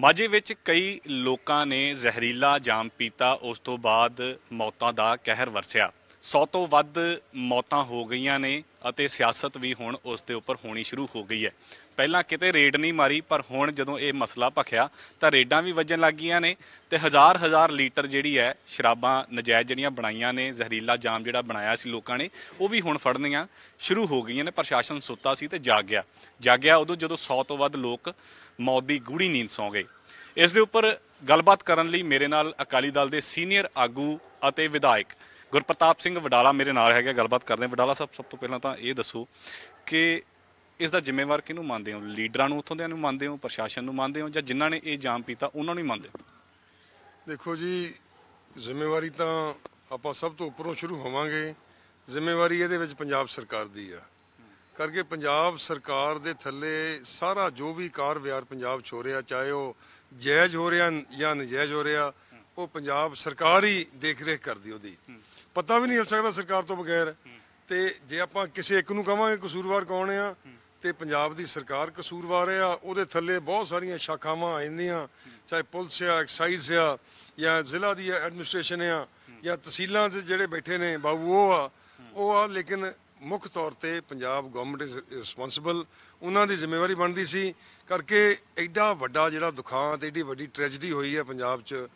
ਮਾਝੇ ਵਿੱਚ ਕਈ ਲੋਕਾਂ ਨੇ ਜ਼ਹਿਰੀਲਾ ਜਾਮ ਪੀਤਾ ਉਸ ਤੋਂ ਬਾਅਦ ਮੌਤਾਂ ਦਾ ਕਹਿਰ ਵਰਸਿਆ 100 ਤੋਂ ਵੱਧ ਮੌਤਾਂ ਹੋ ਗਈਆਂ ਨੇ ਅਤੇ ਸਿਆਸਤ ਵੀ ਹੁਣ ਉਸ ਦੇ ਉੱਪਰ ਹੋਣੀ ਸ਼ੁਰੂ ਹੋ ਗਈ ਹੈ ਪਹਿਲਾਂ ਕਿਤੇ ਰੇਡ ਨਹੀਂ ਮਾਰੀ ਪਰ ਹੁਣ ਜਦੋਂ ਇਹ ਮਸਲਾ ਭਖਿਆ ਤਾਂ ਰੇਡਾਂ ਵੀ ਵੱਜਣ ਲੱਗੀਆਂ ਨੇ ਤੇ ਹਜ਼ਾਰ ਹਜ਼ਾਰ ਲੀਟਰ ਜਿਹੜੀ ਹੈ ਸ਼ਰਾਬਾਂ ਨਜਾਇਜ਼ ਜਿਹੜੀਆਂ ਬਣਾਈਆਂ ਨੇ ਜ਼ਹਿਰੀਲਾ ਜਾਮ ਜਿਹੜਾ ਬਣਾਇਆ ਸੀ ਲੋਕਾਂ ਨੇ ਉਹ ਵੀ ਹੁਣ ਫੜਨੀਆਂ ਸ਼ੁਰੂ ਹੋ ਗਈਆਂ ਨੇ ਪ੍ਰਸ਼ਾਸਨ ਸੁੱਤਾ ਸੀ ਤੇ ਜਾਗ ਗਿਆ ਜਾਗ ਗਿਆ ਉਦੋਂ ਜਦੋਂ 100 ਤੋਂ ਵੱਧ ਲੋਕ ਮੌਤ ਦੀ ਗੂੜੀ ਨੀਂਦ ਸੌਂ ਗਏ ਇਸ ਦੇ ਉੱਪਰ ਗੱਲਬਾਤ ਕਰਨ ਲਈ ਮੇਰੇ ਨਾਲ ਅਕਾਲੀ ਦਲ ਦੇ ਸੀਨੀਅਰ ਆਗੂ ਅਤੇ ਵਿਧਾਇਕ ਗੁਰਪ੍ਰਤਾਪ ਸਿੰਘ ਵਡਾਲਾ ਮੇਰੇ ਨਾਲ ਹੈਗਾ ਗੱਲਬਾਤ ਕਰਦੇ ਹਾਂ ਵਡਾਲਾ ਸਾਹਿਬ ਸਭ ਤੋਂ ਪਹਿਲਾਂ ਤਾਂ ਇਹ ਦੱਸੋ ਕਿ ਇਸ ਦਾ ਜ਼ਿੰਮੇਵਾਰ ਕਿਹਨੂੰ ਮੰਨਦੇ ਹੋ ਲੀਡਰਾਂ ਨੂੰ ਉੱਥੋਂ ਦੇ ਨੂੰ ਮੰਨਦੇ ਹੋ ਪ੍ਰਸ਼ਾਸਨ ਨੂੰ ਮੰਨਦੇ ਹੋ ਜਾਂ ਜਿਨ੍ਹਾਂ ਨੇ ਇਹ ਜਾਮ ਪੀਤਾ ਉਹਨਾਂ ਨੂੰ ਹੀ ਮੰਨਦੇ ਹੋ ਦੇਖੋ ਜੀ ਜ਼ਿੰਮੇਵਾਰੀ ਤਾਂ ਆਪਾਂ ਸਭ ਤੋਂ ਉੱਪਰੋਂ ਸ਼ੁਰੂ ਹੋਵਾਂਗੇ ਜ਼ਿੰਮੇਵਾਰੀ ਇਹਦੇ ਵਿੱਚ ਪੰਜਾਬ ਸਰਕਾਰ ਦੀ ਆ ਕਰਕੇ ਪੰਜਾਬ ਸਰਕਾਰ ਦੇ ਥੱਲੇ ਸਾਰਾ ਜੋ ਵੀ ਕਾਰਵਿਆਰ ਪੰਜਾਬ 'ਚ ਹੋ ਰਿਹਾ ਚਾਹੇ ਉਹ ਜਾਇਜ਼ ਹੋ ਰਿਹਾ ਜਾਂ ਨਜਾਇਜ਼ ਹੋ ਰਿਹਾ ਉਹ ਪੰਜਾਬ ਸਰਕਾਰ ਹੀ ਦੇਖ ਰੇਖ ਕਰਦੀ ਉਹਦੀ ਪਤਾ ਵੀ ਨਹੀਂ ਹਿਲ ਸਕਦਾ ਸਰਕਾਰ ਤੋਂ ਬਗੈਰ ਤੇ ਜੇ ਆਪਾਂ ਕਿਸੇ ਇੱਕ ਨੂੰ ਕਵਾਂਗੇ ਕਸੂਰਵਾਰ ਕੌਣ ਆ ਤੇ ਪੰਜਾਬ ਦੀ ਸਰਕਾਰ ਕਸੂਰਵਾਰ ਆ ਉਹਦੇ ਥੱਲੇ ਬਹੁਤ ਸਾਰੀਆਂ ਸ਼ਾਖਾਵਾਂ ਆ ਜਾਂਦੀਆਂ ਚਾਹੇ ਪੁਲਿਸ ਆ ਐਕਸਾਈਜ਼ ਆ ਜਾਂ ਜ਼ਿਲ੍ਹਾ ਦੀ ਐਡਮਿਨਿਸਟ੍ਰੇਸ਼ਨ ਆ ਜਾਂ ਤਹਿਸੀਲਾਂ 'ਚ ਜਿਹੜੇ ਬੈਠੇ ਨੇ ਬਾਬੂ ਉਹ ਆ ਉਹ ਆ ਲੇਕਿਨ ਮੁੱਖ ਤੌਰ ਤੇ ਪੰਜਾਬ ਗਵਰਨਮੈਂਟ ਇਸ ਰਿਸਪੌਂਸਿਬਲ ਉਹਨਾਂ ਦੀ ਜ਼ਿੰਮੇਵਾਰੀ ਬਣਦੀ ਸੀ ਕਰਕੇ ਐਡਾ ਵੱਡਾ ਜਿਹੜਾ ਦੁਖਾਂਤ ਐਡੀ ਵੱਡੀ ਟ੍ਰੈਜੇਡੀ ਹੋਈ ਹੈ ਪੰਜਾਬ 'ਚ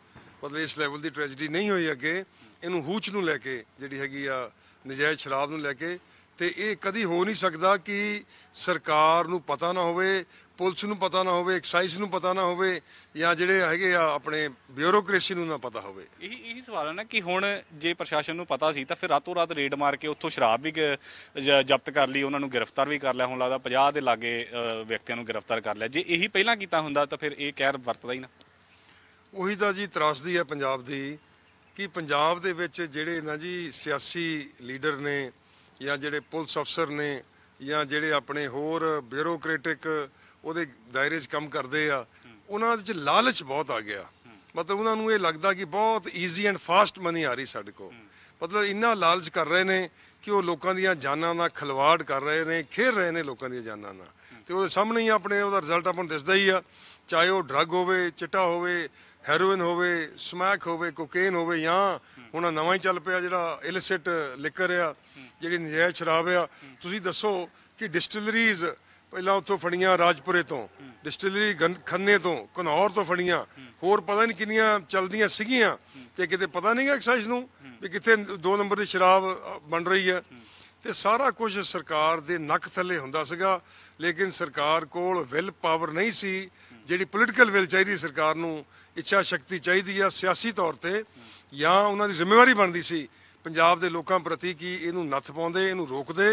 ਮਤਲਬ ਇਸ ਲੈਵਲ ਦੀ ਟ੍ਰੈਜੇਡੀ ਨਹੀਂ ਹੋਈ ਅੱਗੇ ਇਹਨੂੰ ਹੂਚ ਨੂੰ ਲੈ ਕੇ ਜਿਹੜੀ ਹੈਗੀ ਆ ਨਜਾਇਜ਼ ਸ਼ਰਾਬ ਨੂੰ ਲੈ ਕੇ ਤੇ ਇਹ ਕਦੀ ਹੋ ਨਹੀਂ ਸਕਦਾ ਕਿ ਸਰਕਾਰ ਨੂੰ ਪਤਾ ਨਾ ਹੋਵੇ ਪੁਲਿਸ ਨੂੰ ਪਤਾ ਨਾ ਹੋਵੇ ਐਕਸਾਈਜ਼ ਨੂੰ ਪਤਾ ਨਾ ਹੋਵੇ ਜਾਂ ਜਿਹੜੇ ਹੈਗੇ ਆ ਆਪਣੇ ਬਿਊਰੋਕ੍ਰੇਸੀ ਨੂੰ ਨਾ ਪਤਾ ਹੋਵੇ ਇਹੀ ਇਹੀ ਸਵਾਲ ਹੈ ਨਾ ਕਿ ਹੁਣ ਜੇ ਪ੍ਰਸ਼ਾਸਨ ਨੂੰ ਪਤਾ ਸੀ ਤਾਂ ਫਿਰ ਰਾਤੋਂ ਰਾਤ ਰੇਡ ਮਾਰ ਕੇ ਉੱਥੋਂ ਸ਼ਰਾਬ ਵੀ ਜ਼ਬਤ ਕਰ ਲਈ ਉਹਨਾਂ ਨੂੰ ਗ੍ਰਿਫਤਾਰ ਵੀ ਕਰ ਲਿਆ ਹੁਣ ਲੱਗਦਾ 50 ਦੇ ਲਾਗੇ ਵਿਅਕਤੀਆਂ ਨੂੰ ਗ੍ਰਿਫਤਾਰ ਕਰ ਲਿਆ ਜੇ ਇਹੀ ਪਹਿਲਾਂ ਕੀਤਾ ਹੁੰਦਾ ਤਾਂ ਫਿਰ ਇਹ ਕਹਿਰ ਵਰਤਦਾ ਹੀ ਨਾ ਉਹੀ ਤਾਂ ਜੀ ਤਰਾਸਦੀ ਹੈ ਪੰਜਾਬ ਦੀ ਕਿ ਪੰਜਾਬ ਦੇ ਵਿੱਚ ਜਿਹੜੇ ਨਾ ਜੀ ਸਿਆਸੀ ਲੀਡਰ ਨੇ ਜਾਂ ਜਿਹੜੇ ਪੁਲਿਸ ਅਫਸਰ ਨੇ ਜਾਂ ਜਿਹੜੇ ਆਪਣੇ ਹੋਰ ਬਿਊਰੋਕਰੇਟਿਕ ਉਹਦੇ ਦਾਇਰੇ 'ਚ ਕੰਮ ਕਰਦੇ ਆ ਉਹਨਾਂ ਦੇ 'ਚ ਲਾਲਚ ਬਹੁਤ ਆ ਗਿਆ ਮਤਲਬ ਉਹਨਾਂ ਨੂੰ ਇਹ ਲੱਗਦਾ ਕਿ ਬਹੁਤ ਈਜ਼ੀ ਐਂਡ ਫਾਸਟ ਮਨੀ ਆ ਰਹੀ ਸਾਡੇ ਕੋਲ ਮਤਲਬ ਇੰਨਾ ਲਾਲਚ ਕਰ ਰਹੇ ਨੇ ਕਿ ਉਹ ਲੋਕਾਂ ਦੀਆਂ ਜਾਨਾਂ ਦਾ ਖਲਵਾੜ ਕਰ ਰਹੇ ਨੇ ਖੇਡ ਰਹੇ ਨੇ ਲੋਕਾਂ ਦੀਆਂ ਜਾਨਾਂ ਨਾਲ ਤੇ ਉਹਦੇ ਸਾਹਮਣੇ ਹੀ ਆਪਣੇ ਉਹਦਾ ਰਿਜ਼ਲਟ ਆਪਾਂ ਨੂੰ ਦਿਸਦਾ ਹੀ ਆ ਚਾਹੇ ਉਹ ਡਰੱਗ ਹੋਵੇ ਚਿੱਟਾ ਹੋਵੇ ਹੈਰੋਇਨ ਹੋਵੇ ਸਮੈਕ ਹੋਵੇ ਕੋਕੇਨ ਹੋਵੇ ਜਾਂ ਹੁਣ ਨਵਾਂ ਹੀ ਚੱਲ ਪਿਆ ਜਿਹੜਾ ਇਲਿਸਿਟ ਲਿਕਰ ਆ ਜਿਹੜੀ ਨਜਾਇਜ਼ ਸ਼ਰਾਬ ਆ ਤੁਸੀਂ ਦੱਸੋ ਕਿ ਡਿਸਟਿਲਰੀਜ਼ ਪਹਿਲਾਂ ਉੱਥੋਂ ਫੜੀਆਂ ਰਾਜਪੁਰੇ ਤੋਂ ਡਿਸਟਿਲਰੀ ਖੰਨੇ ਤੋਂ ਕਨੌਰ ਤੋਂ ਫੜੀਆਂ ਹੋਰ ਪਤਾ ਨਹੀਂ ਕਿੰਨੀਆਂ ਚੱਲਦੀਆਂ ਸੀਗੀਆਂ ਤੇ ਕਿਤੇ ਪਤਾ ਨਹੀਂ ਐਕਸਾਈਜ਼ ਨੂੰ ਵੀ ਕਿੱਥੇ 2 ਨੰਬਰ ਦੀ ਸ਼ਰਾਬ ਬਣ ਰਹੀ ਹੈ ਤੇ ਸਾਰਾ ਕੁਝ ਸਰਕਾਰ ਦੇ ਨੱਕ ਥੱਲੇ ਹੁੰਦਾ ਸੀਗਾ ਲੇਕਿਨ ਸਰਕਾਰ ਕੋਲ ਵਿਲ ਪਾਵਰ ਨਹੀਂ ਸੀ ਜਿਹੜੀ ਪੋਲਿਟੀਕਲ ਵਿਲ ਚਾਹੀਦੀ ਸਰਕਾਰ ਨੂੰ ਇੱਛਾ ਸ਼ਕਤੀ ਚਾਹੀਦੀ ਆ ਸਿਆਸੀ ਤੌਰ ਤੇ ਜਾਂ ਉਹਨਾਂ ਦੀ ਜ਼ਿੰਮੇਵਾਰੀ ਬਣਦੀ ਸੀ ਪੰਜਾਬ ਦੇ ਲੋਕਾਂ ਪ੍ਰਤੀ ਕਿ ਇਹਨੂੰ ਨੱਥ ਪਾਉਂਦੇ ਇਹਨੂੰ ਰੋਕਦੇ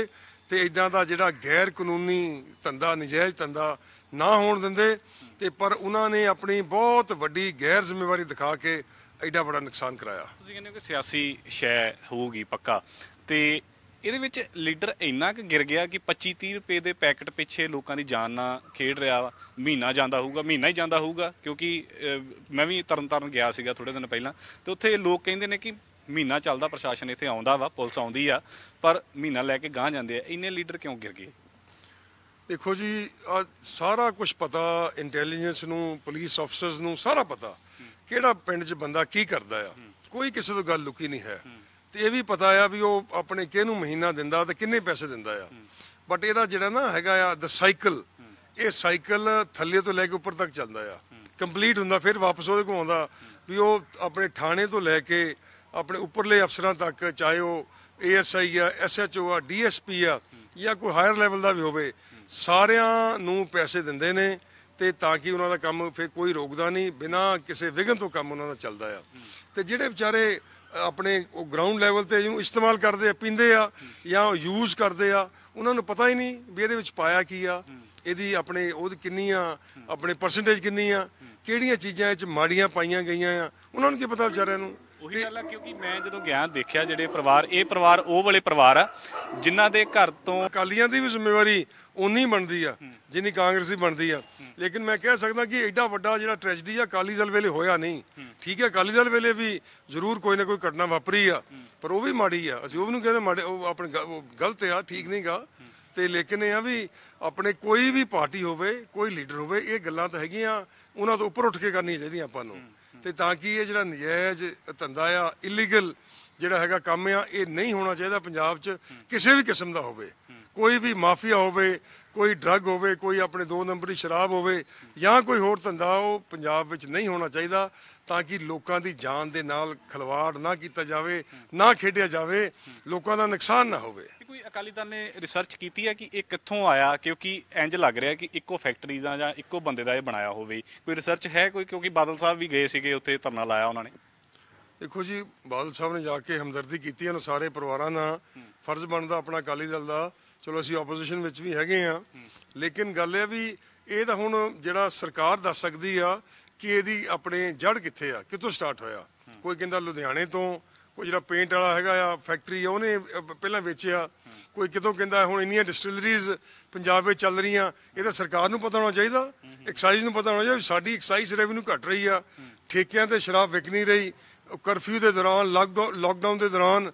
ਤੇ ਇਦਾਂ ਦਾ ਜਿਹੜਾ ਗੈਰ ਕਾਨੂੰਨੀ ਧੰਦਾ ਨਜਾਇਜ਼ ਧੰਦਾ ਨਾ ਹੋਣ ਦਿੰਦੇ ਤੇ ਪਰ ਉਹਨਾਂ ਨੇ ਆਪਣੀ ਬਹੁਤ ਵੱਡੀ ਗੈਰ ਜ਼ਿੰਮੇਵਾਰੀ ਦਿਖਾ ਕੇ ਐਡਾ ਬੜਾ ਨੁਕਸਾਨ ਕਰਾਇਆ ਤੁਸੀਂ ਕਹਿੰਦੇ ਹੋ ਕਿ ਸਿਆਸੀ ਸ਼ੈ ਹੋਊਗੀ ਪੱਕਾ ਤੇ ਇਹਦੇ ਵਿੱਚ ਲੀਡਰ ਇੰਨਾ ਕਿ ਗਿਰ ਗਿਆ ਕਿ 25 30 ਰੁਪਏ ਦੇ ਪੈਕਟ ਪਿੱਛੇ ਲੋਕਾਂ ਦੀ ਜਾਨ ਨਾ ਖੇਡ ਰਿਹਾ ਵਾ ਮਹੀਨਾ ਜਾਂਦਾ ਹੋਊਗਾ ਮਹੀਨਾ ਹੀ ਜਾਂਦਾ ਹੋਊਗਾ ਕਿਉਂਕਿ ਮੈਂ ਵੀ ਤਰਨਤਾਰਨ ਗਿਆ ਸੀਗਾ ਥੋੜੇ ਦਿਨ ਪਹਿਲਾਂ ਤੇ ਉੱਥੇ ਲੋਕ ਕਹਿੰਦੇ ਨੇ ਕਿ ਮਹੀਨਾ ਚੱਲਦਾ ਪ੍ਰਸ਼ਾਸਨ ਇੱਥੇ ਆਉਂਦਾ ਵਾ ਪੁਲਿਸ ਆਉਂਦੀ ਆ ਪਰ ਮਹੀਨਾ ਲੈ ਕੇ ਗਾਂ ਜਾਂਦੇ ਆ ਇੰਨੇ ਲੀਡਰ ਕਿਉਂ ਗਿਰ ਗਏ ਦੇਖੋ ਜੀ ਸਾਰਾ ਕੁਝ ਪਤਾ ਇੰਟੈਲੀਜੈਂਸ ਨੂੰ ਪੁਲਿਸ ਆਫਸਰਸ ਨੂੰ ਸਾਰਾ ਪਤਾ ਕਿਹੜਾ ਪਿੰਡ 'ਚ ਬੰਦਾ ਕੀ ਕਰਦਾ ਆ ਕੋਈ ਕਿਸੇ ਤੋਂ ਗੱਲ ਲੁਕੀ ਨਹੀਂ ਹੈ ਤੇ ਇਹ ਵੀ ਪਤਾ ਆ ਵੀ ਉਹ ਆਪਣੇ ਕਿਹਨੂੰ ਮਹੀਨਾ ਦਿੰਦਾ ਤੇ ਕਿੰਨੇ ਪੈਸੇ ਦਿੰਦਾ ਆ ਬਟ ਇਹਦਾ ਜਿਹੜਾ ਨਾ ਹੈਗਾ ਆ ਦ ਸਾਈਕਲ ਇਹ ਸਾਈਕਲ ਥੱਲੇ ਤੋਂ ਲੈ ਕੇ ਉੱਪਰ ਤੱਕ ਚੱਲਦਾ ਆ ਕੰਪਲੀਟ ਹੁੰਦਾ ਫਿਰ ਵਾਪਸ ਉਹਦੇ ਕੋਲ ਆਉਂਦਾ ਵੀ ਉਹ ਆਪਣੇ ਥਾਣੇ ਤੋਂ ਲੈ ਕੇ ਆਪਣੇ ਉੱਪਰਲੇ ਅਫਸਰਾਂ ਤੱਕ ਚਾਹੇ ਉਹ ਏਐਸਆਈ ਆ ਐਸਐਚਓ ਆ ਡੀਐਸਪੀ ਆ ਜਾਂ ਕੋਈ ਹਾਇਰ ਲੈਵਲ ਦਾ ਵੀ ਹੋਵੇ ਸਾਰਿਆਂ ਨੂੰ ਪੈਸੇ ਦਿੰਦੇ ਨੇ ਤੇ ਤਾਂ ਕਿ ਉਹਨਾਂ ਦਾ ਕੰਮ ਫਿਰ ਕੋਈ ਰੋਕਦਾ ਨਹੀਂ ਬਿਨਾਂ ਕਿਸੇ ਵਿਗਨ ਤੋਂ ਕੰਮ ਉਹਨਾਂ ਦਾ ਚੱਲਦਾ ਆ ਤੇ ਜਿਹੜੇ ਵਿਚਾਰੇ ਆਪਣੇ ਉਹ ਗਰਾਊਂਡ ਲੈਵਲ ਤੇ ਜਿਹਨੂੰ ਇਸਤੇਮਾਲ ਕਰਦੇ ਆ ਪੀਂਦੇ ਆ ਜਾਂ ਯੂਜ਼ ਕਰਦੇ ਆ ਉਹਨਾਂ ਨੂੰ ਪਤਾ ਹੀ ਨਹੀਂ ਵੀ ਇਹਦੇ ਵਿੱਚ ਪਾਇਆ ਕੀ ਆ ਇਹਦੀ ਆਪਣੇ ਉਹ ਕਿੰਨੀ ਆ ਆਪਣੇ ਪਰਸੈਂਟੇਜ ਕਿੰਨੀ ਆ ਕਿਹੜੀਆਂ ਚੀਜ਼ਾਂ ਇਹ ਚ ਮਾੜੀਆਂ ਪਾਈਆਂ ਗਈਆਂ ਆ ਉਹਨਾਂ ਨੂੰ ਕੀ ਪਤਾ ਵਿਚਾਰਿਆਂ ਨੂੰ ਉਹੀ ਗੱਲ ਆ ਕਿਉਂਕਿ ਮੈਂ ਜਦੋਂ ਗਿਆ ਦੇਖਿਆ ਜਿਹੜੇ ਪਰਿਵਾਰ ਇਹ ਪਰਿਵਾਰ ਉਹ ਵਾਲੇ ਪਰਿਵਾਰ ਆ ਜਿਨ੍ਹਾਂ ਦੇ ਘਰ ਤੋਂ ਅਕਾਲੀਆਂ ਦੀ ਵੀ ਜ਼ਿੰਮੇਵਾਰੀ ਉਨੀ ਬਣਦੀ ਆ ਜਿੰਨੀ ਕਾਂਗਰਸੀ ਬਣਦੀ ਆ ਲੇਕਿਨ ਮੈਂ ਕਹਿ ਸਕਦਾ ਕਿ ਐਡਾ ਵੱਡਾ ਜਿਹੜਾ ਟ੍ਰੈਜਡੀ ਆ ਅਕਾਲੀ ਦਲ ਵੇਲੇ ਹੋਇਆ ਨਹੀਂ ਠੀਕ ਹੈ ਅਕਾਲੀ ਦਲ ਵੇਲੇ ਵੀ ਜ਼ਰੂਰ ਕੋਈ ਨਾ ਕੋਈ ਘਟਨਾ ਵਾਪਰੀ ਆ ਪਰ ਉਹ ਵੀ ਮਾੜੀ ਆ ਅਸੀਂ ਉਹ ਨੂੰ ਕਹਿੰਦੇ ਮਾੜੇ ਉਹ ਆਪਣੇ ਗਲਤ ਆ ਠੀਕ ਨਹੀਂਗਾ ਤੇ ਲੇਕਿਨ ਇਹ ਆ ਵੀ ਆਪਣੇ ਕੋਈ ਵੀ ਪਾਰਟੀ ਹੋਵੇ ਕੋਈ ਲੀਡਰ ਹੋਵੇ ਇਹ ਗੱਲਾਂ ਤਾਂ ਹੈਗੀਆਂ ਉਹਨਾਂ ਤੋਂ ਉੱਪਰ ਉੱਠ ਕੇ ਕਰਨੀ ਚਾਹੀਦੀਆਂ ਆਪਾਂ ਨੂੰ ਤੇ ਤਾਂ ਕਿ ਇਹ ਜਿਹੜਾ ਨਜਾਇਜ਼ ਧੰਦਾ ਆ ਇਲੀਗਲ ਜਿਹੜਾ ਹੈਗਾ ਕੰਮ ਆ ਇਹ ਨਹੀਂ ਹੋਣਾ ਚਾਹੀਦਾ ਪੰਜਾਬ 'ਚ ਕਿਸੇ ਵੀ ਕਿਸਮ ਦਾ ਹੋਵੇ ਕੋਈ ਵੀ ਮਾਫੀਆ ਹੋਵੇ ਕੋਈ ਡਰੱਗ ਹੋਵੇ ਕੋਈ ਆਪਣੇ ਦੋ ਨੰਬਰੀ ਸ਼ਰਾਬ ਹੋਵੇ ਜਾਂ ਕੋਈ ਹੋਰ ਧੰਦਾ ਉਹ ਪੰਜਾਬ ਵਿੱਚ ਨਹੀਂ ਹੋਣਾ ਚਾਹੀਦਾ ਤਾਂ ਕਿ ਲੋਕਾਂ ਦੀ ਜਾਨ ਦੇ ਨਾਲ ਖਲਵਾੜ ਨਾ ਕੀਤਾ ਜਾਵੇ ਨਾ ਖੇਡਿਆ ਜਾਵੇ ਲੋਕਾਂ ਦਾ ਨੁਕਸਾਨ ਨਾ ਹੋਵੇ ਕੋਈ ਅਕਾਲੀ ਦਲ ਨੇ ਰਿਸਰਚ ਕੀਤੀ ਹੈ ਕਿ ਇਹ ਕਿੱਥੋਂ ਆਇਆ ਕਿਉਂਕਿ ਇੰਜ ਲੱਗ ਰਿਹਾ ਕਿ ਇੱਕੋ ਫੈਕਟਰੀ ਦਾ ਜਾਂ ਇੱਕੋ ਬੰਦੇ ਦਾ ਇਹ ਬਣਾਇਆ ਹੋਵੇ ਕੋਈ ਰਿਸਰਚ ਹੈ ਕੋਈ ਕਿਉਂਕਿ ਬਾਦਲ ਸਾਹਿਬ ਵੀ ਗਏ ਸੀਗੇ ਉੱਥੇ ਧਰਨਾ ਲਾਇਆ ਉਹਨਾਂ ਨੇ ਦੇਖੋ ਜੀ ਬਾਦਲ ਸਾਹਿਬ ਨੇ ਜਾ ਕੇ ਹਮਦਰਦੀ ਕੀਤੀ ਉਹਨਾਂ ਸਾਰੇ ਪਰਿਵਾਰਾਂ ਨਾਲ ਫਰਜ਼ ਬਣਦਾ ਆਪਣਾ ਅਕਾਲੀ ਦਲ ਦਾ ਚਲੋ ਅਸੀਂ ਆਪੋਜੀਸ਼ਨ ਵਿੱਚ ਵੀ ਹੈਗੇ ਆ ਲੇਕਿਨ ਗੱਲ ਇਹ ਵੀ ਇਹ ਤਾਂ ਹੁਣ ਜਿਹੜਾ ਸਰਕਾਰ ਦੱਸ ਸਕਦੀ ਆ ਕਿ ਇਹਦੀ ਆਪਣੇ ਜੜ ਕਿੱਥੇ ਆ ਕਿੱਥੋਂ ਸਟਾਰਟ ਹੋਇਆ ਕੋਈ ਕਹਿੰਦਾ ਲੁਧਿਆਣੇ ਤੋਂ ਉਹ ਜਿਹੜਾ ਪੇਂਟ ਵਾਲਾ ਹੈਗਾ ਆ ਫੈਕਟਰੀ ਆ ਉਹਨੇ ਪਹਿਲਾਂ ਵੇਚਿਆ ਕੋਈ ਕਿਤੋਂ ਕਹਿੰਦਾ ਹੁਣ ਇੰਨੀਆਂ ਡਿਸਟਿਲਰੀਜ਼ ਪੰਜਾਬ ਵਿੱਚ ਚੱਲ ਰਹੀਆਂ ਇਹ ਤਾਂ ਸਰਕਾਰ ਨੂੰ ਪਤਾ ਹੋਣਾ ਚਾਹੀਦਾ ਐਕਸਾਈਜ਼ ਨੂੰ ਪਤਾ ਹੋਣਾ ਚਾਹੀਦਾ ਸਾਡੀ ਐਕਸਾਈਜ਼ ਰੈਵਨਿਊ ਘਟ ਰਹੀ ਆ ਠੇਕਿਆਂ ਤੇ ਸ਼ਰਾਬ ਵਿਕ ਨਹੀਂ ਰਹੀ ਕਰਫਿਊ ਦੇ ਦੌਰਾਨ ਲਾਕਡਾਊਨ ਦੇ ਦੌਰਾਨ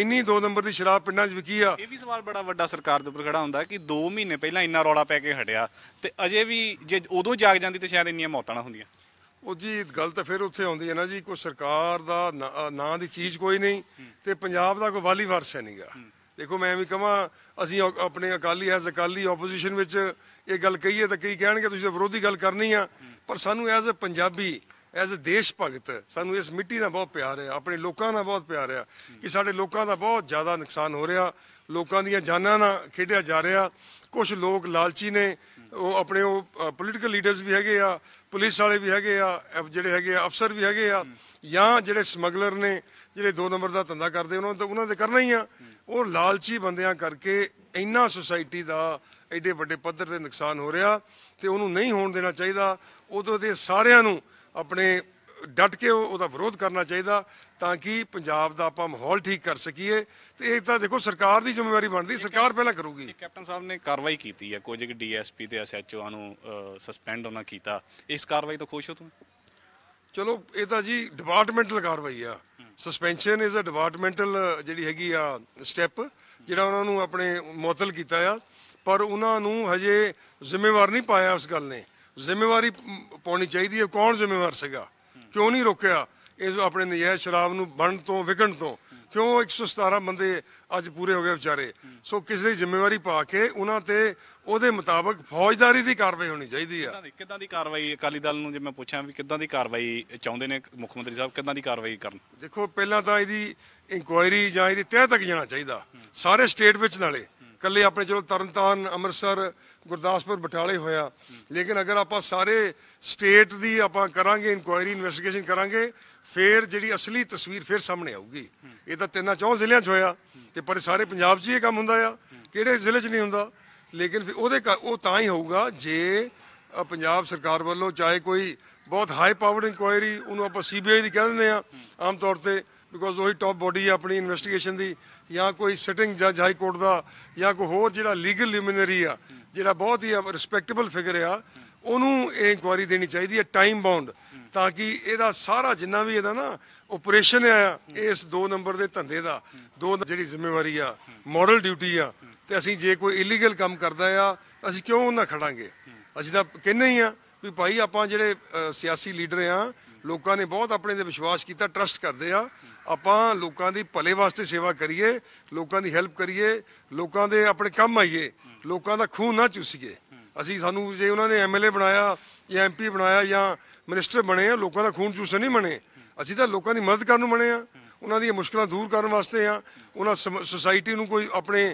ਇੰਨੀ 2 ਨੰਬਰ ਦੀ ਸ਼ਰਾਬ ਪਿੰਡਾਂ 'ਚ ਵਿਕੀ ਆ ਇਹ ਵੀ ਸਵਾਲ ਬੜਾ ਵੱਡਾ ਸਰਕਾਰ ਦੇ ਉੱਪਰ ਖੜਾ ਹੁੰਦਾ ਕਿ 2 ਮਹੀਨੇ ਪਹਿਲਾਂ ਇੰਨਾ ਰੌਲਾ ਪੈ ਕੇ ਹਟਿਆ ਤੇ ਅਜੇ ਵੀ ਜੇ ਉਦੋਂ ਜਾਗ ਜਾਂਦੀ ਤੇ ਸ਼ਾਇਦ ਇੰਨੀਆਂ ਮੌਤਾਂ ਨਾ ਹੁੰਦੀਆਂ ਉਹ ਜੀ ਗੱਲ ਤਾਂ ਫਿਰ ਉੱਥੇ ਆਉਂਦੀ ਹੈ ਨਾ ਜੀ ਕੋਈ ਸਰਕਾਰ ਦਾ ਨਾਂ ਦੀ ਚੀਜ਼ ਕੋਈ ਨਹੀਂ ਤੇ ਪੰਜਾਬ ਦਾ ਕੋਈ ਵਾਲੀ ਵਾਰਸ ਹੈ ਨਹੀਂਗਾ ਦੇਖੋ ਮੈਂ ਵੀ ਕਹਾਂ ਅਸੀਂ ਆਪਣੇ ਅਕਾਲੀ ਐਜ਼ ਅਕਾਲੀ ਆਪੋਜੀਸ਼ਨ ਵਿੱਚ ਇਹ ਗੱਲ ਕਹੀਏ ਤਾਂ ਕਈ ਕਹਿਣਗੇ ਤੁਸੀਂ ਤਾਂ ਵਿਰੋਧੀ ਗੱਲ ਕਰਨੀ ਆ ਪਰ ਸਾਨੂੰ as a Punjabi as a ਦੇਸ਼ ਭਗਤ ਸਾਨੂੰ ਇਸ ਮਿੱਟੀ ਦਾ ਬਹੁਤ ਪਿਆਰ ਹੈ ਆਪਣੇ ਲੋਕਾਂ ਦਾ ਬਹੁਤ ਪਿਆਰ ਹੈ ਕਿ ਸਾਡੇ ਲੋਕਾਂ ਦਾ ਬਹੁਤ ਜ਼ਿਆਦਾ ਨੁਕਸਾਨ ਹੋ ਰਿਹਾ ਲੋਕਾਂ ਦੀਆਂ ਜਾਨਾਂ ਨਾਲ ਖੇਡਿਆ ਜਾ ਰਿਹਾ ਕੁਝ ਲੋਕ ਲਾਲਚੀ ਨੇ ਉਹ ਆਪਣੇ ਉਹ ਪੋਲੀਟੀਕਲ ਲੀਡਰਸ ਵੀ ਹੈਗੇ ਆ ਪੁਲਿਸ ਵਾਲੇ ਵੀ ਹੈਗੇ ਆ ਜਿਹੜੇ ਹੈਗੇ ਆ ਅਫਸਰ ਵੀ ਹੈਗੇ ਆ ਜਾਂ ਜਿਹੜੇ ਸਮਗਲਰ ਨੇ ਜਿਹੜੇ ਦੋ ਨੰਬਰ ਦਾ ਧੰਦਾ ਕਰਦੇ ਉਹਨਾਂ ਤੋਂ ਉਹਨਾਂ ਦੇ ਕਰਨਾ ਹੀ ਆ ਉਹ ਲਾਲਚੀ ਬੰਦਿਆਂ ਕਰਕੇ ਇੰਨਾ ਸੁਸਾਇਟੀ ਦਾ ਐਡੇ ਵੱਡੇ ਪੱਧਰ ਤੇ ਨੁਕਸਾਨ ਹੋ ਰਿਹਾ ਤੇ ਉਹਨੂੰ ਨਹੀਂ ਹੋਣ ਦੇਣਾ ਚਾਹੀਦਾ ਉਦੋਂ ਦੇ ਸਾਰਿਆਂ ਨੂੰ ਆਪਣੇ ਡਟ ਕੇ ਉਹਦਾ ਵਿਰੋਧ ਕਰਨਾ ਚਾਹੀਦਾ ਤਾਂ ਕਿ ਪੰਜਾਬ ਦਾ ਆਪਾਂ ਮਾਹੌਲ ਠੀਕ ਕਰ ਸਕੀਏ ਤੇ ਇਹ ਤਾਂ ਦੇਖੋ ਸਰਕਾਰ ਦੀ ਜ਼ਿੰਮੇਵਾਰੀ ਬਣਦੀ ਸਰਕਾਰ ਪਹਿਲਾਂ ਕਰੂਗੀ ਕੈਪਟਨ ਸਾਹਿਬ ਨੇ ਕਾਰਵਾਈ ਕੀਤੀ ਹੈ ਕੁਝ ਡੀਐਸਪੀ ਤੇ ਐਸਐਚਓ ਨੂੰ ਸਸਪੈਂਡ ਉਹਨਾਂ ਕੀਤਾ ਇਸ ਕਾਰਵਾਈ ਤੋਂ ਖੁਸ਼ ਹੋ ਤੁਸੀਂ ਚਲੋ ਇਹ ਤਾਂ ਜੀ ਡਿਪਾਰਟਮੈਂਟਲ ਕਾਰਵਾਈ ਆ ਸਸਪੈਂਸ਼ਨ ਇਜ਼ ਅ ਡਿਪਾਰਟਮੈਂਟਲ ਜਿਹੜੀ ਹੈਗੀ ਆ ਸਟੈਪ ਜਿਹੜਾ ਉਹਨਾਂ ਨੂੰ ਆਪਣੇ ਮੌਤਲ ਕੀਤਾ ਆ ਪਰ ਉਹਨਾਂ ਨੂੰ ਹਜੇ ਜ਼ਿੰਮੇਵਾਰ ਨਹੀਂ ਪਾਇਆ ਉਸ ਗੱਲ ਨੇ ਜ਼ਿੰਮੇਵਾਰੀ ਪਾਉਣੀ ਚਾਹੀਦੀ ਹੈ ਕੌਣ ਜ਼ਿੰਮੇਵਾਰ ਸੀਗਾ ਕਿਉਂ ਨਹੀਂ ਰੋਕਿਆ ਇਸ ਆਪਣੇ ਨਜਾਇਜ਼ ਸ਼ਰਾਬ ਨੂੰ ਬਣਨ ਤੋਂ ਵਿਕਣ ਤੋਂ ਕਿਉਂ 117 ਬੰਦੇ ਅੱਜ ਪੂਰੇ ਹੋ ਗਏ ਵਿਚਾਰੇ ਸੋ ਕਿਸੇ ਦੀ ਜ਼ਿੰਮੇਵਾਰੀ ਪਾ ਕੇ ਉਹਨਾਂ ਤੇ ਉਹਦੇ ਮੁਤਾਬਕ ਫੌਜਦਾਰੀ ਦੀ ਕਾਰਵਾਈ ਹੋਣੀ ਚਾਹੀਦੀ ਆ ਕਿਦਾਂ ਦੀ ਕਾਰਵਾਈ ਅਕਾਲੀ ਦਲ ਨੂੰ ਜੇ ਮੈਂ ਪੁੱਛਾਂ ਵੀ ਕਿਦਾਂ ਦੀ ਕਾਰਵਾਈ ਚਾਹੁੰਦੇ ਨੇ ਮੁੱਖ ਮੰਤਰੀ ਸਾਹਿਬ ਕਿਦਾਂ ਦੀ ਕਾਰਵਾਈ ਕਰਨ ਦੇਖੋ ਪਹਿਲਾਂ ਤਾਂ ਇਹਦੀ ਇਨਕੁਆਇਰੀ ਜਾਂ ਇਹਦੀ ਤਹਿ ਤੱਕ ਜਾਣਾ ਚਾਹੀਦਾ ਸਾਰੇ ਸਟੇਟ ਵਿੱਚ ਨਾਲੇ ਕੱਲੇ ਆਪਣੇ ਚਲੋ ਤਰਨਤਾਰਨ ਅੰਮ੍ਰਿਤਸਰ ਗੁਰਦਾਸਪੁਰ ਬਟਾਲੇ ਹੋਇਆ ਲੇਕਿਨ ਅਗਰ ਆਪਾਂ ਸਾਰੇ ਸਟੇਟ ਦੀ ਆਪਾਂ ਕਰਾਂਗੇ ਇਨਕੁਆਇਰੀ ਇਨਵੈਸਟੀਗੇਸ਼ਨ ਕਰਾਂਗੇ ਫੇਰ ਜਿਹੜੀ ਅਸਲੀ ਤਸਵੀਰ ਫੇਰ ਸਾਹਮਣੇ ਆਊਗੀ ਇਹ ਤਾਂ ਤਿੰਨਾਂ ਚੌਂ ਜ਼ਿਲ੍ਹਿਆਂ 'ਚ ਹੋਇਆ ਤੇ ਪਰ ਸਾਰੇ ਪੰਜਾਬ 'ਚ ਹੀ ਇਹ ਕੰਮ ਹੁੰਦਾ ਆ ਕਿਹੜੇ ਜ਼ਿਲ੍ਹੇ 'ਚ ਨਹੀਂ ਹੁੰਦਾ ਲੇਕਿਨ ਉਹਦੇ ਉਹ ਤਾਂ ਹੀ ਹੋਊਗਾ ਜੇ ਪੰਜਾਬ ਸਰਕਾਰ ਵੱਲੋਂ ਚਾਹੇ ਕੋਈ ਬਹੁਤ ਹਾਈ ਪਾਵਰਡ ਇਨਕੁਆਇਰੀ ਉਹਨੂੰ ਆਪਾਂ ਸੀਬੀਆਈ ਦੀ ਕਹਿ ਦਿੰਦੇ ਆ ਆਮ ਤੌਰ ਤੇ ਬਿਕੋਜ਼ ਉਹੀ ਟੌਪ ਬੋਡੀ ਹੈ ਆਪਣੀ ਇਨਵੈਸਟੀਗੇਸ਼ਨ ਦੀ ਜਾਂ ਕੋਈ ਸਿਟਿੰਗ ਜੱਜ ਹਾਈ ਕੋਰਟ ਦਾ ਜਾਂ ਕੋਈ ਹੋਰ ਜਿਹੜਾ ਲੀਗਲ ਲਿਮਿਨਰੀ ਆ ਜਿਹੜਾ ਬਹੁਤ ਹੀ ਰਿਸਪੈਕਟੇਬਲ ਫਿਗਰ ਆ ਉਹਨੂੰ ਇਹ ਇਨਕੁਆਰੀ ਦੇਣੀ ਚਾਹੀਦੀ ਹੈ ਟਾਈਮ ਬਾਉਂਡ ਤਾਂ ਕਿ ਇਹਦਾ ਸਾਰਾ ਜਿੰਨਾ ਵੀ ਇਹਦਾ ਨਾ ਆਪਰੇਸ਼ਨ ਆ ਇਸ 2 ਨੰਬਰ ਦੇ ਧੰਦੇ ਦਾ ਦੋ ਜਿਹੜੀ ਜ਼ਿੰਮੇਵਾਰੀ ਆ ਮੋਰਲ ਡਿਊਟੀ ਆ ਤੇ ਅਸੀਂ ਜੇ ਕੋਈ ਇਲੀਗਲ ਕੰਮ ਕਰਦਾ ਆ ਅਸੀਂ ਕਿਉਂ ਉਹਨਾਂ ਖੜਾਂਗੇ ਅਸੀਂ ਤਾਂ ਕਹਿੰਨੇ ਹੀ ਆ ਵੀ ਭਾਈ ਆਪਾਂ ਜਿਹੜੇ ਸਿਆਸੀ ਲੀਡਰ ਆ ਲੋਕਾਂ ਨੇ ਬਹੁਤ ਆਪਣੇ ਤੇ ਵਿਸ਼ਵਾਸ ਕੀਤਾ ਟਰਸਟ ਕਰਦੇ ਆ ਆਪਾਂ ਲੋਕਾਂ ਦੀ ਭਲੇ ਵਾਸਤੇ ਸੇਵਾ ਕਰੀਏ ਲੋਕਾਂ ਦੀ ਹੈਲਪ ਕਰੀਏ ਲੋਕਾਂ ਦੇ ਆਪਣੇ ਕੰਮ ਆਈਏ ਲੋਕਾਂ ਦਾ ਖੂਨ ਨਾ ਚੂਸੀਏ ਅਸੀਂ ਸਾਨੂੰ ਜੇ ਉਹਨਾਂ ਨੇ ਐਮਐਲਏ ਬਣਾਇਆ ਜਾਂ ਐਮਪੀ ਬਣਾਇਆ ਜਾਂ ਮਿਨਿਸਟਰ ਬਣੇ ਆ ਲੋਕਾਂ ਦਾ ਖੂਨ ਚੂਸੇ ਨਹੀਂ ਬਣੇ ਅਸੀਂ ਤਾਂ ਲੋਕਾਂ ਦੀ ਮਦਦ ਕਰਨ ਨੂੰ ਬਣੇ ਆ ਉਹਨਾਂ ਦੀਆਂ ਮੁਸ਼ਕਲਾਂ ਦੂਰ ਕਰਨ ਵਾਸਤੇ ਆ ਉਹਨਾਂ ਸੋਸਾਇਟੀ ਨੂੰ ਕੋਈ ਆਪਣੇ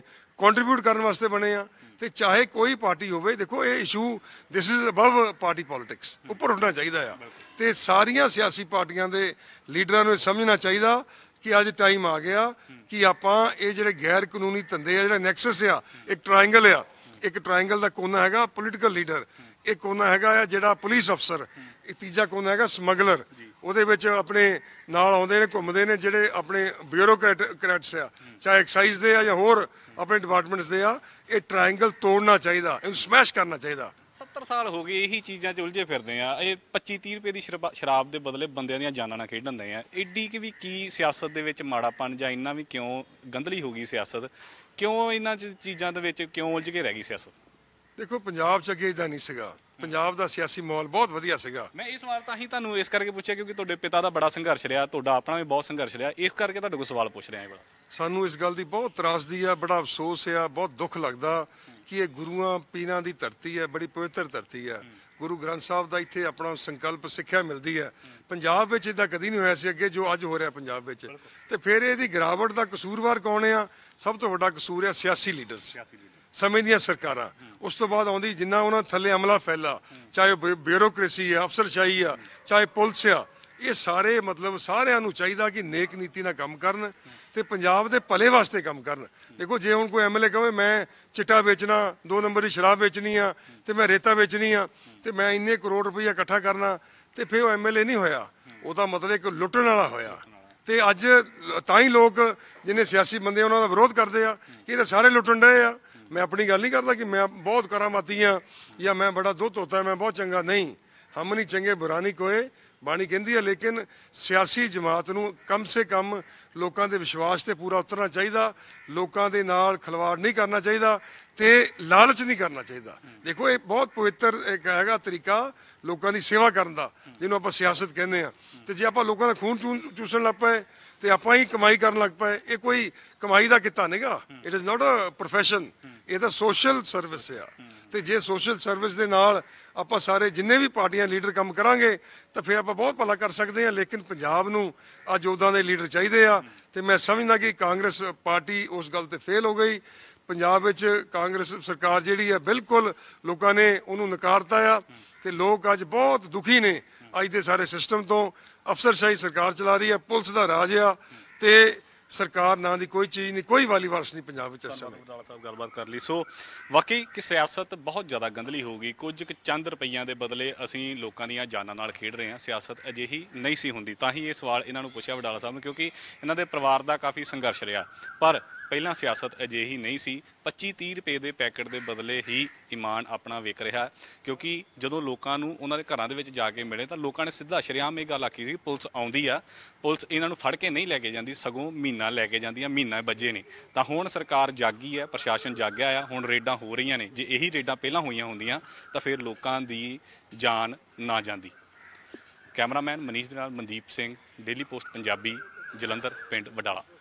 ਕੰਟਰੀਬਿਊਟ ਕਰਨ ਵਾਸਤੇ ਬਣੇ ਆ ਤੇ ਚਾਹੇ ਕੋਈ ਪਾਰਟੀ ਹੋਵੇ ਦੇਖੋ ਇਹ issue this is above party politics ਉੱਪਰ ਉੱਠਣਾ ਚਾਹੀਦਾ ਆ ਤੇ ਸਾਰੀਆਂ ਸਿਆਸੀ ਪਾਰਟੀਆਂ ਦੇ ਲੀਡਰਾਂ ਨੂੰ ਸਮਝਣਾ ਚਾਹੀਦਾ ਕਿ ਅੱਜ ਟਾਈਮ ਆ ਗਿਆ ਕਿ ਆਪਾਂ ਇਹ ਜਿਹੜੇ ਗੈਰ ਕਾਨੂੰਨੀ ਧੰਦੇ ਆ ਜਿਹੜਾ ਨੈਕਸਸ ਆ ਇੱਕ ਟ੍ਰਾਇੰਗਲ ਆ ਇੱਕ ਟ੍ਰਾਇੰਗਲ ਦਾ ਕੋਨਾ ਹੈਗਾ ਪੋਲਿਟਿਕਲ ਲੀਡਰ ਇੱਕ ਕੋਨਾ ਹੈਗਾ ਆ ਜਿਹੜਾ ਪੁਲਿਸ ਅਫਸਰ ਇਹ ਤੀਜਾ ਕੋਨਾ ਹੈਗਾ ਸਮਗਲਰ ਉਹਦੇ ਵਿੱਚ ਆਪਣੇ ਨਾਲ ਆਉਂਦੇ ਨੇ ਘੁੰਮਦੇ ਨੇ ਜਿਹੜੇ ਆਪਣੇ ਬਿਊਰੋਕ੍ਰੈਟ ਕਰੈਟਸ ਆ ਚਾਹੇ ਐਕਸਾਈਜ਼ ਦੇ ਆ ਜਾਂ ਹੋਰ ਆਪਣੇ ਡਿਪਾਰਟਮੈਂਟਸ ਦੇ ਆ ਇਹ ਟ੍ਰਾਇੰਗਲ ਤੋੜਨਾ ਚਾਹੀਦਾ ਇਹਨੂੰ ਸਮੈਸ਼ ਕਰਨਾ ਚਾਹੀਦਾ 70 ਸਾਲ ਹੋ ਗਏ ਇਹੀ ਚੀਜ਼ਾਂ 'ਚ ਉਲਝੇ ਫਿਰਦੇ ਆ ਇਹ 25 30 ਰੁਪਏ ਦੀ ਸ਼ਰਾਬ ਦੇ ਬਦਲੇ ਬੰਦਿਆਂ ਦੀਆਂ ਜਾਨਾਂ ਨਾਲ ਖੇਡਣ ਦੇ ਆ ਐਡੀ ਕਿ ਵੀ ਕੀ ਸਿਆਸਤ ਦੇ ਵਿੱਚ ਮਾੜਾਪਨ ਜਾਂ ਇੰਨਾ ਵੀ ਕਿਉਂ ਗੰਦਲੀ ਹੋ ਗਈ ਸਿਆਸਤ ਕਿਉਂ ਇਹਨਾਂ ਚੀਜ਼ਾਂ ਦੇ ਵਿੱਚ ਕਿਉਂ ਉਲਝ ਕੇ ਰਹਿ ਗਈ ਸਿਆਸਤ ਦੇਖੋ ਪੰਜਾਬ 'ਚ ਅੱਗੇ ਇਦਾਂ ਨਹੀਂ ਸੀਗਾ ਪੰਜਾਬ ਦਾ ਸਿਆਸੀ ਮਾਹੌਲ ਬਹੁਤ ਵਧੀਆ ਸੀਗਾ ਮੈਂ ਇਹ ਸਵਾਲ ਤਾਂ ਹੀ ਤੁਹਾਨੂੰ ਇਸ ਕਰਕੇ ਪੁੱਛਿਆ ਕਿਉਂਕਿ ਤੁਹਾਡੇ ਪਿਤਾ ਦਾ ਬੜਾ ਸੰਘਰਸ਼ ਰਿਹਾ ਤੁਹਾਡਾ ਆਪਣਾ ਵੀ ਬਹੁਤ ਸੰਘਰਸ਼ ਰਿਹਾ ਇਸ ਕਰਕੇ ਤੁਹਾਡੇ ਕੋਲ ਸਵਾਲ ਪੁੱਛ ਰਿਹਾ ਇਹ ਵਾਲਾ ਸਾਨੂੰ ਇਸ ਗੱਲ ਦੀ ਬਹੁਤ ਤਰਾਸਦੀ ਆ ਬੜਾ ਅਫਸੋਸ ਆ ਬਹੁਤ ਦੁੱਖ ਲੱਗਦਾ ਕਿ ਇਹ ਗੁਰੂਆਂ ਪੀਰਾਂ ਦੀ ਧਰਤੀ ਹੈ ਬੜੀ ਪਵਿੱਤਰ ਧਰਤੀ ਹੈ ਗੁਰੂ ਗ੍ਰੰਥ ਸਾਹਿਬ ਦਾ ਇੱਥੇ ਆਪਣਾ ਸੰਕਲਪ ਸਿੱਖਿਆ ਮਿਲਦੀ ਹੈ ਪੰਜਾਬ ਵਿੱਚ ਇਦਾਂ ਕਦੀ ਨਹੀਂ ਹੋਇਆ ਸੀ ਅੱਗੇ ਜੋ ਅੱਜ ਹੋ ਰਿਹਾ ਪੰਜਾਬ ਵਿੱਚ ਤੇ ਫਿਰ ਇਹਦੀ ਗਰਾਵਟ ਦਾ ਕਸੂਰਵਾਰ ਕੌਣ ਆ ਸਭ ਤੋਂ ਵੱਡਾ ਕਸੂਰ ਹੈ ਸਿਆਸੀ ਲੀਡਰਸ ਸਮੇਂ ਦੀਆਂ ਸਰਕਾਰਾਂ ਉਸ ਤੋਂ ਬਾਅਦ ਆਉਂਦੀ ਜਿੰਨਾ ਉਹਨਾਂ ਥੱਲੇ ਅਮਲਾ ਫੈਲਾ ਚਾਹੇ ਬਿਊਰੋਕ੍ਰੇਸੀ ਆ ਅਫਸਰਸ਼ਾਹੀ ਆ ਚਾਹੇ ਪੁਲਿਸ ਆ ਇਹ ਸਾਰੇ ਮਤਲਬ ਸਾਰਿਆਂ ਨੂੰ ਚਾਹੀਦਾ ਕਿ ਨੇਕ ਨੀਤੀ ਨਾਲ ਕੰਮ ਕਰਨ ਤੇ ਪੰਜਾਬ ਦੇ ਭਲੇ ਵਾਸਤੇ ਕੰਮ ਕਰਨ ਦੇਖੋ ਜੇ ਹੁਣ ਕੋਈ ਐਮਐਲਏ ਕਹੇ ਮੈਂ ਚਿੱਟਾ ਵੇਚਣਾ ਦੋ ਨੰਬਰ ਦੀ ਸ਼ਰਾਬ ਵੇਚਣੀ ਆ ਤੇ ਮੈਂ ਰੇਤਾ ਵੇਚਣੀ ਆ ਤੇ ਮੈਂ ਇੰਨੇ ਕਰੋੜ ਰੁਪਏ ਇਕੱਠਾ ਕਰਨਾ ਤੇ ਫੇਰ ਉਹ ਐਮਐਲਏ ਨਹੀਂ ਹੋਇਆ ਉਹਦਾ ਮਤਲਬ ਇੱਕ ਲੁੱਟਣ ਵਾਲਾ ਹੋਇਆ ਤੇ ਅੱਜ ਤਾਂ ਹੀ ਲੋਕ ਜਿਹਨੇ ਸਿਆਸੀ ਬੰਦੇ ਉਹਨਾਂ ਦਾ ਵਿਰੋਧ ਕਰਦੇ ਆ ਕਿ ਇਹ ਤਾਂ ਸਾਰੇ ਲੁੱਟਣ ਡਏ ਆ ਮੈਂ ਆਪਣੀ ਗੱਲ ਨਹੀਂ ਕਰਦਾ ਕਿ ਮੈਂ ਬਹੁਤ ਕਰਾਮਾਤੀ ਆ ਜਾਂ ਮੈਂ ਬੜਾ ਦੁੱਧ ਹੋਤਾ ਮੈਂ ਬਹੁਤ ਚੰਗਾ ਨਹੀਂ ਹਮ ਨਹੀਂ ਚੰਗੇ ਬੁਰਾ ਨਹੀਂ ਕੋਏ ਬਾਣੀ ਕਹਿੰਦੀ ਹੈ ਲੇਕਿਨ ਸਿਆਸੀ ਜਮਾਤ ਨੂੰ ਕਮ ਸੇ ਕਮ ਲੋਕਾਂ ਦੇ ਵਿਸ਼ਵਾਸ ਤੇ ਪੂਰਾ ਉਤਰਨਾ ਚਾਹੀਦਾ ਲੋਕਾਂ ਦੇ ਨਾਲ ਖਲਵਾੜ ਨਹੀਂ ਕਰਨਾ ਚਾਹੀਦਾ ਤੇ ਲਾਲਚ ਨਹੀਂ ਕਰਨਾ ਚਾਹੀਦਾ ਦੇਖੋ ਇਹ ਬਹੁਤ ਪਵਿੱਤਰ ਇੱਕ ਹੈਗਾ ਤਰੀਕਾ ਲੋਕਾਂ ਦੀ ਸੇਵਾ ਕਰਨ ਦਾ ਜਿਹਨੂੰ ਆਪਾਂ ਸਿਆਸਤ ਕਹਿੰਦੇ ਆ ਤੇ ਜੇ ਆਪਾਂ ਲੋਕਾਂ ਦਾ ਖੂਨ ਚੂਸਣ ਲੱਪੇ ਤੇ ਆਪਾਂ ਹੀ ਕਮਾਈ ਕਰਨ ਲੱਗ ਪਏ ਇਹ ਕੋਈ ਕਮਾਈ ਦਾ ਕਿੱਤਾ ਨਹੀਂਗਾ it is not a profession ਇਹ ਤਾਂ ਸੋਸ਼ਲ ਸਰਵਿਸ ਆ ਤੇ ਜੇ ਸੋਸ਼ਲ ਸਰਵਿਸ ਦੇ ਨਾਲ ਆਪਾਂ ਸਾਰੇ ਜਿੰਨੇ ਵੀ ਪਾਰਟੀਆਂ ਲੀਡਰ ਕੰਮ ਕਰਾਂਗੇ ਤਾਂ ਫਿਰ ਆਪਾਂ ਬਹੁਤ ਭਲਾ ਕਰ ਸਕਦੇ ਹਾਂ ਲੇਕਿਨ ਪੰਜਾਬ ਨੂੰ ਅੱਜ ਉਦਾਂ ਦੇ ਲੀਡਰ ਚਾਹੀਦੇ ਆ ਤੇ ਮੈਂ ਸਮਝਦਾ ਕਿ ਕਾਂਗਰਸ ਪਾਰਟੀ ਉਸ ਗੱਲ ਤੇ ਫੇਲ ਹੋ ਗਈ ਪੰਜਾਬ ਵਿੱਚ ਕਾਂਗਰਸ ਸਰਕਾਰ ਜਿਹੜੀ ਆ ਬਿਲਕੁਲ ਲੋਕਾਂ ਨੇ ਉਹਨੂੰ ਨਕਾਰਤਾ ਆ ਤੇ ਲੋਕ ਅੱਜ ਬਹੁਤ ਦੁਖੀ ਨੇ ਅੱਜ ਦੇ ਸਾਰੇ ਸਿਸਟਮ ਤੋਂ ਅਫਸਰਸ਼ਾਹੀ ਸਰਕਾਰ ਚਲਾ ਰਹੀ ਹੈ ਪੁਲਿਸ ਦਾ ਰਾਜ ਆ ਤੇ ਸਰਕਾਰ ਨਾਂ ਦੀ ਕੋਈ ਚੀਜ਼ ਨਹੀਂ ਕੋਈ ਵਾਲੀ ਵਾਰਸ ਨਹੀਂ ਪੰਜਾਬ ਵਿੱਚ ਅਸਲ ਵਿੱਚ ਨਾਲ ਸਾਹਿਬ ਗੱਲਬਾਤ ਕਰ ਲਈ ਸੋ ਵਾਕਈ ਕਿ ਸਿਆਸਤ ਬਹੁਤ ਜ਼ਿਆਦਾ ਗੰਦਲੀ ਹੋ ਗਈ ਕੁਝ ਕੁ ਚੰਦ ਰੁਪਈਆਂ ਦੇ ਬਦਲੇ ਅਸੀਂ ਲੋਕਾਂ ਦੀਆਂ ਜਾਨਾਂ ਨਾਲ ਖੇਡ ਰਹੇ ਹਾਂ ਸਿਆਸਤ ਅਜਿਹੀ ਨਹੀਂ ਸੀ ਹੁੰਦੀ ਤਾਂ ਹੀ ਇਹ ਸਵਾਲ ਇਹਨਾਂ ਨੂੰ ਪੁੱਛਿਆ ਵਡਾਲਾ ਸਾਹਿਬ ਨੇ ਕਿਉਂਕਿ ਇਹਨਾਂ ਦੇ ਪਰਿਵਾਰ ਦਾ ਕਾਫੀ ਸੰਘਰਸ਼ ਰਿਹਾ ਪਰ ਪਹਿਲਾਂ ਸਿਆਸਤ ਹੀ ਨਹੀਂ ਸੀ 25-30 ਰੁਪਏ ਦੇ ਪੈਕਟ ਦੇ ਬਦਲੇ ਹੀ ਇਮਾਨ ਆਪਣਾ ਵੇਖ ਰਿਹਾ ਕਿਉਂਕਿ ਜਦੋਂ ਲੋਕਾਂ ਨੂੰ ਉਹਨਾਂ ਦੇ ਘਰਾਂ ਦੇ ਵਿੱਚ ਜਾ ਕੇ ਮਿਲੇ ਤਾਂ ਲੋਕਾਂ ਨੇ ਸਿੱਧਾ ਸ਼ਰਿਆਮ ਇਹ ਗੱਲ ਆਖੀ ਸੀ ਪੁਲਿਸ ਆਉਂਦੀ ਆ ਪੁਲਿਸ ਇਹਨਾਂ ਨੂੰ ਫੜ ਕੇ ਨਹੀਂ ਲੈ ਕੇ ਜਾਂਦੀ ਸਗੋਂ ਮਹੀਨਾ ਲੈ ਕੇ ਜਾਂਦੀ ਆ ਮਹੀਨਾ ਬੱਜੇ ਨੇ ਤਾਂ ਹੁਣ ਸਰਕਾਰ ਜਾਗੀ ਆ ਪ੍ਰਸ਼ਾਸਨ ਜਾਗਿਆ ਆ ਹੁਣ ਰੇਡਾਂ ਹੋ ਰਹੀਆਂ ਨੇ ਜੇ ਇਹੀ ਰੇਡਾਂ ਪਹਿਲਾਂ ਹੋਈਆਂ ਹੁੰਦੀਆਂ ਤਾਂ ਫਿਰ ਲੋਕਾਂ ਦੀ ਜਾਨ ਨਾ ਜਾਂਦੀ ਕੈਮਰਾਮੈਨ ਮਨੀਸ਼ ਦੇ ਨਾਲ ਮਨਦੀਪ ਸਿੰਘ ਡੇਲੀ ਪੋਸਟ ਪੰਜਾਬੀ ਜਲੰਧਰ ਪਿੰਡ ਵਡਾਲਾ